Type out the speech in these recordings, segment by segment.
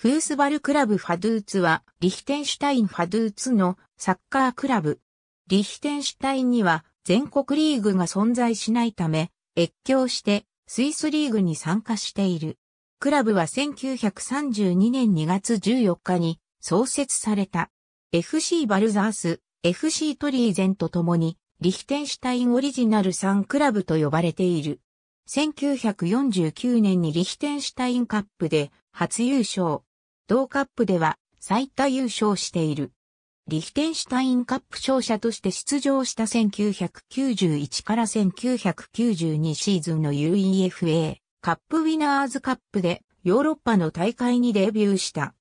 フースバルクラブファドゥーツは、リヒテンシュタインファドゥーツのサッカークラブ。リヒテンシュタインには全国リーグが存在しないため、越境してスイスリーグに参加している。クラブは1932年2月14日に創設された。FC バルザース、FC トリーゼンと共に、リヒテンシュタインオリジナル3クラブと呼ばれている。1949年にリヒテンシュタインカップで初優勝。同カップでは最多優勝している。リヒテンシュタインカップ勝者として出場した1991から1992シーズンの UEFA カップウィナーズカップでヨーロッパの大会にデビューした。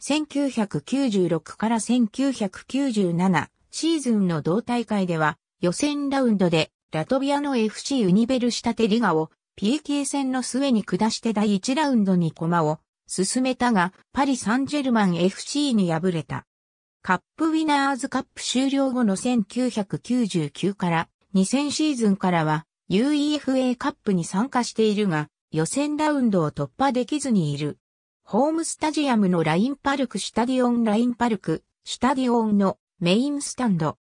1996から1997シーズンの同大会では予選ラウンドでラトビアの FC ユニベルシタテリガを PK 戦の末に下して第1ラウンドに駒を進めたが、パリ・サンジェルマン FC に敗れた。カップウィナーズカップ終了後の1999から2000シーズンからは UEFA カップに参加しているが、予選ラウンドを突破できずにいる。ホームスタジアムのラインパルクシュタディオンラインパルク、シュタディオンのメインスタンド。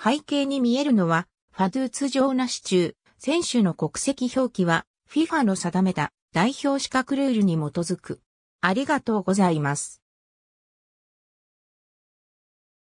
背景に見えるのは、ファドゥーツ上なし中、選手の国籍表記は、FIFA の定めた代表資格ルールに基づく。ありがとうございます。